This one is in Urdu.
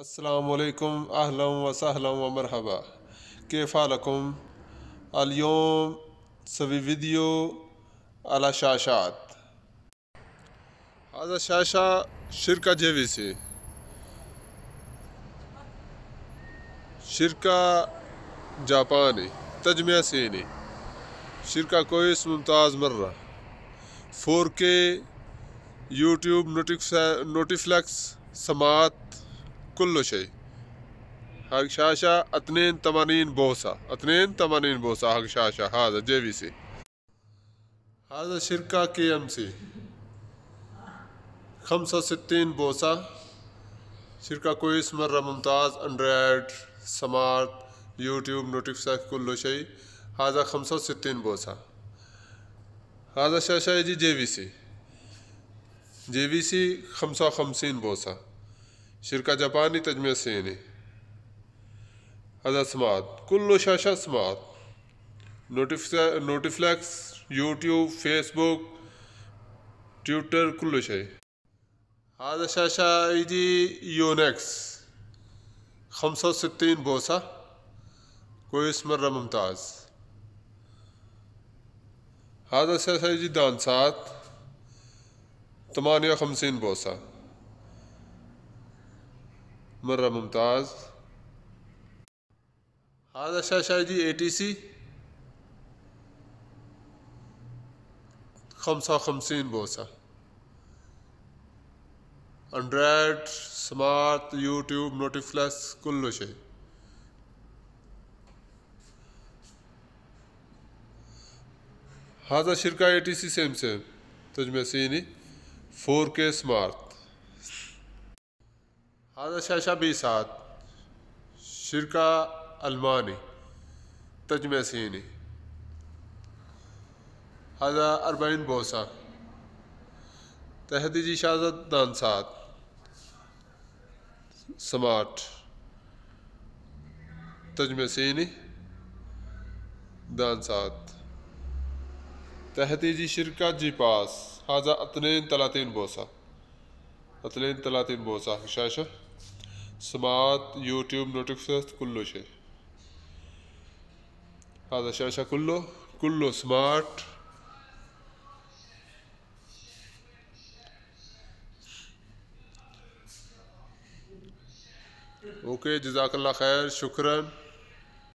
السلام علیکم و مرحبا ومرحبہ کیفالقم الیوم سوی ویڈیو علی شاشات هذا جےوی سے شرکا جاپان تجمہ سے نی شرکا کوئس ممتاز مرہ فور کے یوٹیوب نوٹکس نوٹیفلیکس سماعت حق کلوشائی اتنین تمانین بوسا اتنین تمانین بوسا حق حاضر جے حاضر شرکہ کے ایم سی خمسہ ستین بوسا شرکہ کوئی کو ممتاز انڈرائڈ سمارٹ یوٹیوب نوٹیفس کلو حاضر خمسہ ستین بوسا حاضر شاہ شاہ جی J B C J B C خمسہ خمسین بوسا شرکا جاپانی تجمہ حضرت سماعت کلو شاشا سماعت نوٹی Netflix YouTube Facebook Twitter کلو شاہی ہاضی خمس و سدین بوسہ کوسمرہ ممتاز ہاضا شاہ شاہ جی, جی دانسات تمانیہ خمسین بھوسہ مرہ ممتاز حاضر ہاں شاہ شاہ جی اے ٹی سی خمسہ خمسین بوسہ سا انڈرائڈ یوٹیوب نوٹی فلیکس کلو شاہ حاضر شرکہ اے ٹی سی سیم سیم تجمہ سینی فور کے سمارت خاضا شاہ شہ بی سات شرکا المانی تجمہ سینی خاضہ اربعین بوسا تحتیجی دان ساتھ سمارٹ تجمہ سینی دانسات تحتیجی شرکت جی پاس خاجہ اتنین تلاتین بوسہ اتلین تلاتین بوسا شاشا سماعت یوٹیوب نوٹک سرست کلو شے هذا ہاں، شاشا کلو کلو سماعت اوکے جزاک اللہ خیر شکرن